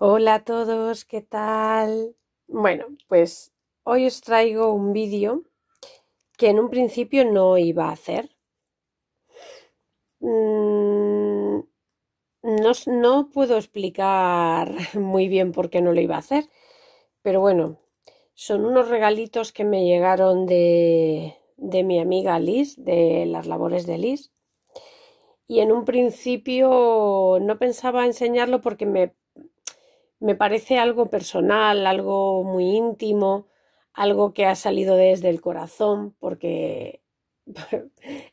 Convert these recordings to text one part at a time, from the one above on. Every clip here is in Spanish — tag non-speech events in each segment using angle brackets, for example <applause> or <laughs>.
Hola a todos, ¿qué tal? Bueno, pues hoy os traigo un vídeo que en un principio no iba a hacer. Mm, no, no, puedo explicar <laughs> muy bien por qué no lo iba a hacer, pero bueno, son unos regalitos que me llegaron de, de mi amiga Liz, de las labores de Liz. Y en un principio no pensaba enseñarlo porque me me parece algo personal, algo muy íntimo, algo que ha salido desde el corazón, porque <laughs>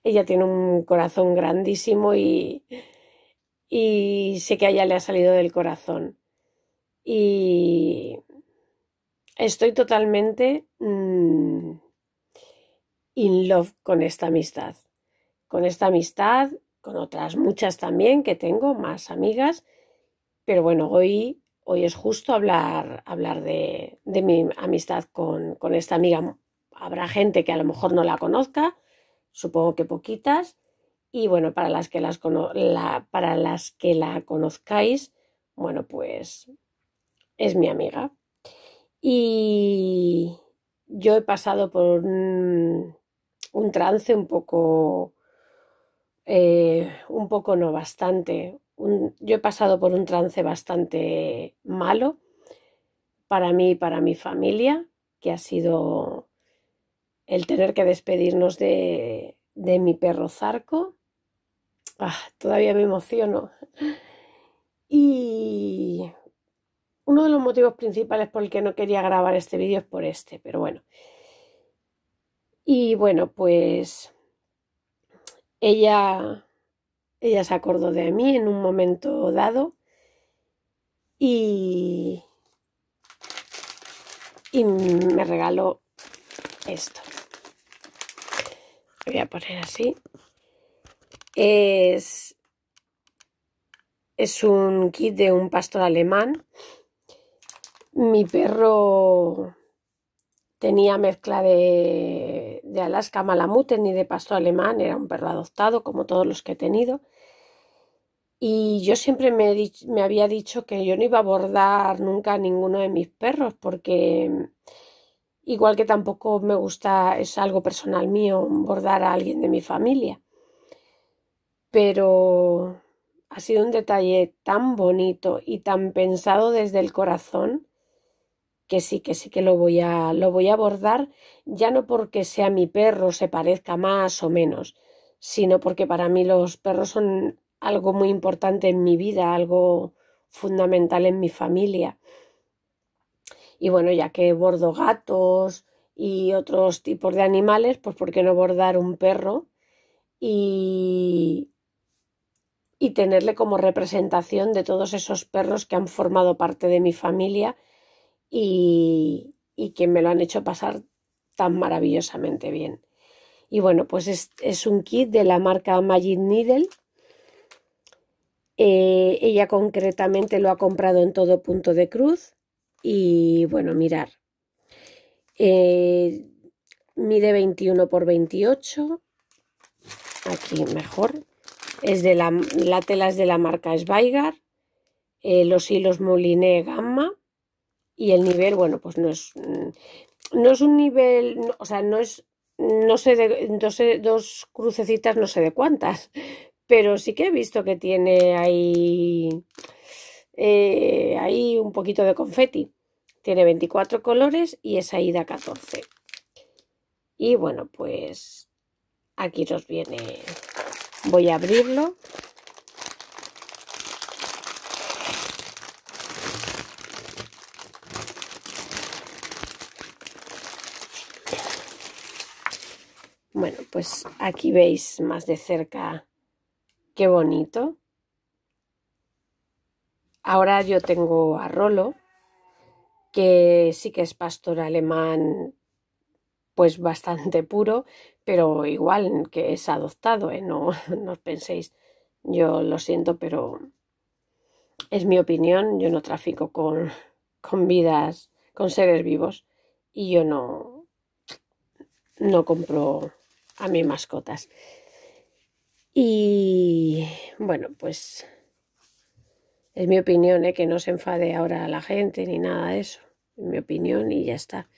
ella tiene un corazón grandísimo y, sé que a ella le ha salido del corazón. Y estoy totalmente mm, in love con esta amistad. Con esta amistad, con otras muchas también que tengo, más amigas, pero bueno, hoy hoy es justo hablar, hablar de, mi amistad con, esta amiga. Habrá gente que a lo mejor no la conozca, supongo que poquitas, y bueno, para las que, la, para las que la conozcáis, bueno, pues es mi amiga. Y yo he pasado por un, trance un poco, eh, un poco no bastante, yo he pasado por un trance bastante malo para mí y para mi familia, que ha sido el tener que despedirnos de, mi perro Zarco. Ah, todavía me emociono. Y uno de los motivos principales por el que no quería grabar este vídeo es por este, pero bueno. Y bueno, pues ella ella se acordó de mí en un momento dado y, y me regaló esto. voy a poner así. Es, es un kit de un pastor alemán. Mi perro tenía mezcla de de Alaska Malamute ni de Pasto alemán, era un perro adoptado como todos los que he tenido. Y yo siempre me, había dicho que yo no iba a bordar nunca a ninguno de mis perros porque mm, igual que tampoco me gusta, es algo personal mío, bordar a alguien de mi familia. Pero ha sido un detalle tan bonito y tan pensado desde el corazón que sí, que sí que lo voy a, lo voy a abordar, ya no porque sea mi perro, se parezca más o menos, sino porque para mí los perros son algo muy importante en mi vida, algo fundamental en mi familia. Y bueno, ya que bordo gatos y otros tipos de animales, pues ¿por qué no bordar un perro y, y tenerle como representación de todos esos perros que han formado parte de mi familia y, que me lo han hecho pasar tan maravillosamente bien. Y bueno, pues es, un kit de la marca Magic Needle. Eh, ella concretamente lo ha comprado en todo punto de cruz. Y bueno, mirar. Eh, mide 21 por 28. Aquí mejor. Es de la, tela es de la marca Sveigar. Eh, los hilos Moliné Gamma y el nivel, bueno, pues no es, mm, no es un nivel, o sea, no es, no sé, de, dos crucecitas, no sé de cuántas, <laughs> pero sí que he visto que tiene ahí, eh, un poquito de confeti. Tiene 24 colores y ahí da 14. Y bueno, pues aquí nos viene, voy a abrirlo Bueno, pues aquí veis más de cerca qué bonito. Ahora yo tengo a Rolo, que sí que es pastor alemán pues bastante puro, pero igual que es adoptado, ¿eh? no, <laughs> no os penséis, yo lo siento, pero es mi opinión, yo no trafico con, con vidas, con seres vivos, y yo no, no compro a mis mascotas. Y bueno, pues es mi opinión, ¿eh? que no se enfade ahora la gente ni nada de eso. en mi opinión y ya está.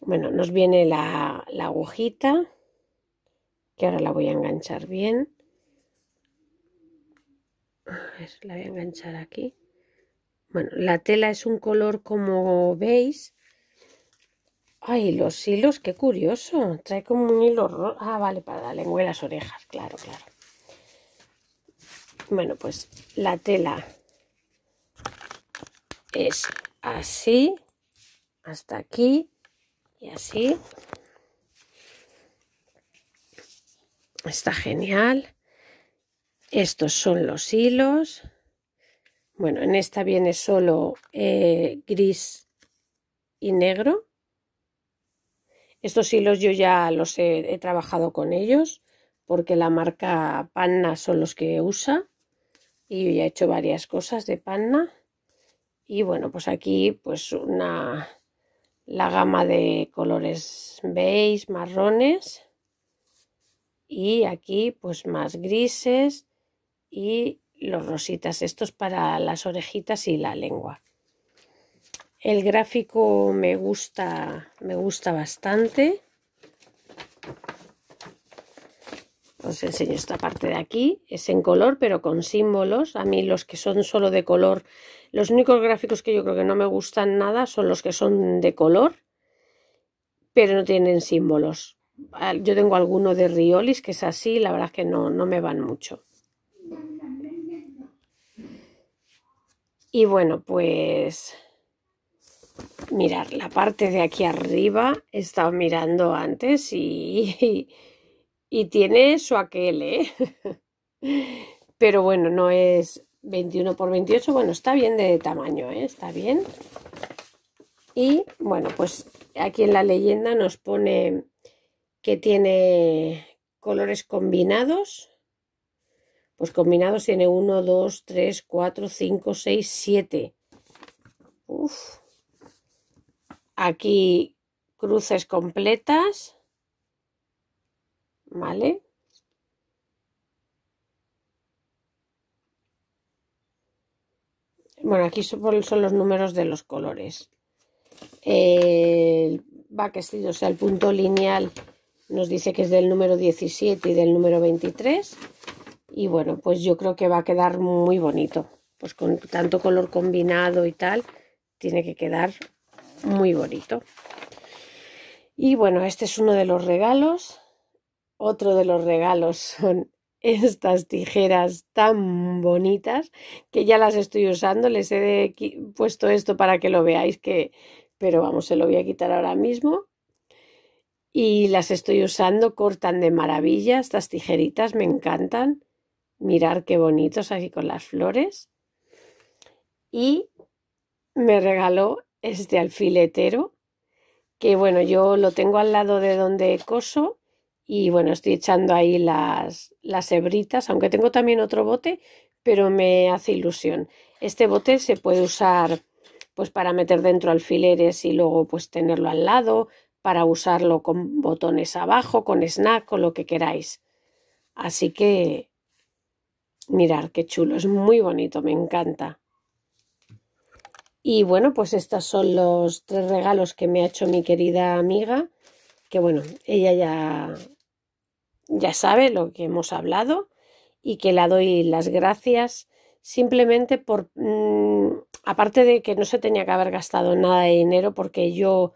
Bueno, nos viene la, agujita, que ahora la voy a enganchar bien. la voy a enganchar aquí. Bueno, la tela es un color como veis Ay, los hilos, qué curioso. Trae como un hilo Ah, vale, para la lengua las orejas, claro, claro. Bueno, pues la tela es así, hasta aquí y así. Está genial. Estos son los hilos. Bueno, en esta viene solo eh, gris y negro estos hilos yo ya los he, trabajado con ellos porque la marca Panna son los que usa y yo ya he hecho varias cosas de Panna y bueno pues aquí pues una la gama de colores beige marrones y aquí pues más grises y los rositas estos para las orejitas y la lengua el gráfico me gusta, me gusta bastante. Os enseño esta parte de aquí. Es en color, pero con símbolos. A mí los que son solo de color, los únicos gráficos que yo creo que no me gustan nada son los que son de color, pero no tienen símbolos. Ah, yo tengo alguno de Riolis que es así, la verdad es que no, no me van mucho. Y bueno, pues Mirar la parte de aquí arriba, he estado mirando antes y, <laughs> y, tiene su aquel, ¿eh? <laughs> Pero bueno, no es 21 por 28, bueno, está bien de tamaño, ¿eh? Está bien. Y bueno, pues aquí en la leyenda nos pone que tiene colores combinados. Pues combinados tiene 1, 2, 3, 4, 5, 6, 7. Uf, Aquí cruces completas. ¿Vale? Bueno, aquí son, los números de los colores. El o sea, el punto lineal nos dice que es del número 17 y del número 23 y bueno pues yo creo que va a quedar muy bonito pues con tanto color combinado y tal tiene que quedar muy bonito. Y bueno, este es uno de los regalos. Otro de los regalos son estas tijeras tan bonitas que ya las estoy usando. Les he puesto esto para que lo veáis, que... pero vamos, se lo voy a quitar ahora mismo. Y las estoy usando, cortan de maravilla estas tijeritas, me encantan. Mirar qué bonitos aquí con las flores. Y me regaló este alfiletero, que bueno, yo lo tengo al lado de donde coso y bueno, estoy echando ahí las, las hebritas, aunque tengo también otro bote, pero me hace ilusión. Este bote se puede usar pues para meter dentro alfileres y luego pues tenerlo al lado, para usarlo con botones abajo, con snack, o lo que queráis. Así que mirar qué chulo, es muy bonito, me encanta. Y bueno, pues estos son los tres regalos que me ha hecho mi querida amiga, que bueno, ella ya, ya sabe lo que hemos hablado y que la doy las gracias simplemente por, mm, aparte de que no se tenía que haber gastado nada de dinero porque yo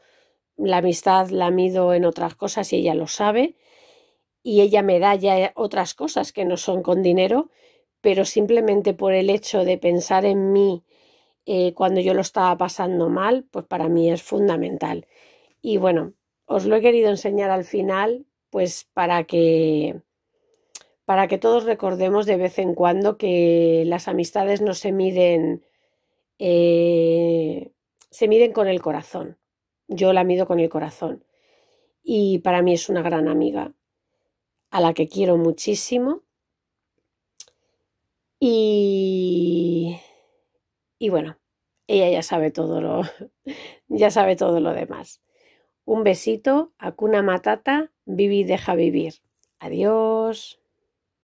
la amistad la mido en otras cosas y ella lo sabe y ella me da ya otras cosas que no son con dinero, pero simplemente por el hecho de pensar en mí, eh, cuando yo lo estaba pasando mal, pues para mí es fundamental. Y bueno, os lo he querido enseñar al final, pues para que para que todos recordemos de vez en cuando que las amistades no se miden eh, se miden con el corazón. Yo la mido con el corazón. Y para mí es una gran amiga a la que quiero muchísimo. Y y bueno, ella ya sabe todo lo, <laughs> ya sabe todo lo demás. Un besito, a cuna matata, vivi deja vivir. Adiós.